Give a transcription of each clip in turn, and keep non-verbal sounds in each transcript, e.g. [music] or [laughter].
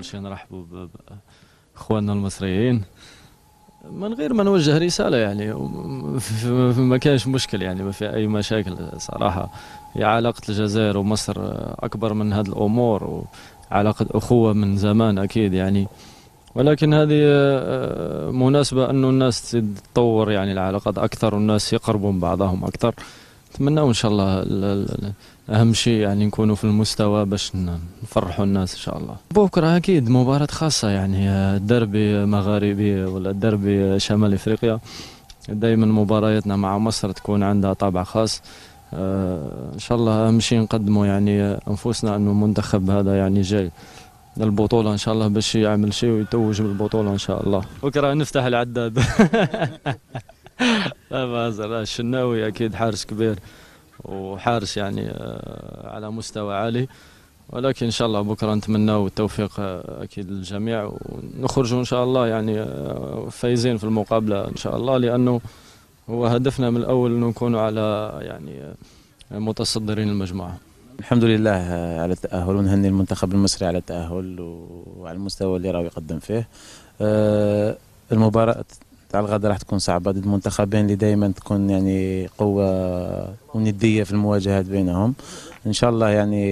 اول شيء نرحبوا باخواننا المصريين من غير ما نوجه رساله يعني ما كانش مشكل يعني ما في اي مشاكل صراحه هي علاقه الجزائر ومصر اكبر من هذه الامور وعلاقه اخوه من زمان اكيد يعني ولكن هذه آه، مناسبه انه الناس تتطور يعني العلاقات اكثر والناس يقربوا من بعضهم اكثر نتمناو ان شاء الله اهم شيء يعني نكونوا في المستوى باش نفرحوا الناس ان شاء الله بكره اكيد مباراه خاصه يعني الدربي مغاربي ولا الدربي شمال افريقيا دائما مبارياتنا مع مصر تكون عندها طابع خاص آه، ان شاء الله اهم شيء نقدموا يعني انفسنا انه المنتخب هذا يعني جاي البطولة إن شاء الله باش يعمل شيء ويتوج بالبطولة إن شاء الله بكرة نفتح العداد [laughs] لا ما الشناوي اكيد حارس كبير وحارس يعني آه، على مستوى عالي ولكن ان شاء الله بكره نتمناو التوفيق آه، اكيد للجميع ونخرجوا ان شاء الله يعني آه، فايزين في المقابله ان شاء الله لانه هو هدفنا من الاول انه نكونوا على يعني متصدرين المجموعه الحمد لله على التاهل ونهني المنتخب المصري على التاهل وعلى المستوى اللي راه يقدم فيه المباراه تاع الغد راح تكون صعبه ضد منتخبين اللي دائما تكون يعني قوه ونديه في المواجهات بينهم ان شاء الله يعني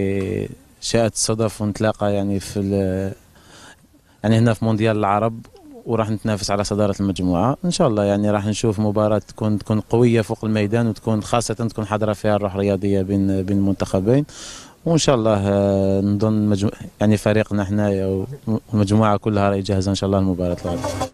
شاءت الصدف ونتلاقى يعني في يعني هنا في مونديال العرب وراح نتنافس على صدارة المجموعة إن شاء الله يعني راح نشوف مباراة تكون تكون قوية فوق الميدان وتكون خاصة تكون حاضرة فيها الروح الرياضية بين بين المنتخبين وان شاء الله آه، نظن مجمو... يعني فريقنا حنايا والمجموعه كلها راهي جاهزه ان شاء الله المباراه الغد